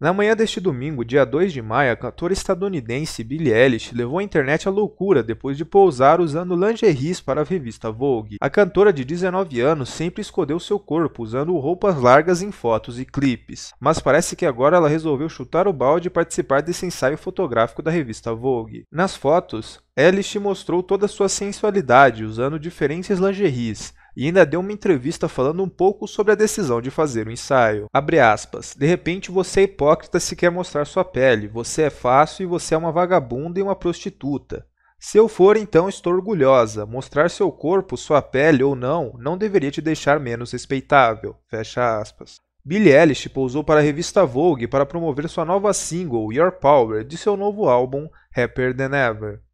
Na manhã deste domingo, dia 2 de maio, a cantora estadunidense Billie Eilish levou a internet à loucura depois de pousar usando lingeries para a revista Vogue. A cantora de 19 anos sempre escondeu seu corpo usando roupas largas em fotos e clipes, mas parece que agora ela resolveu chutar o balde e participar desse ensaio fotográfico da revista Vogue. Nas fotos, Eilish mostrou toda sua sensualidade usando diferentes lingeries, e ainda deu uma entrevista falando um pouco sobre a decisão de fazer o ensaio. Abre aspas. De repente você é hipócrita se quer mostrar sua pele, você é fácil e você é uma vagabunda e uma prostituta. Se eu for, então estou orgulhosa. Mostrar seu corpo, sua pele ou não, não deveria te deixar menos respeitável. Fecha aspas. Billie Eilish pousou para a revista Vogue para promover sua nova single, Your Power, de seu novo álbum, Happier Than Ever.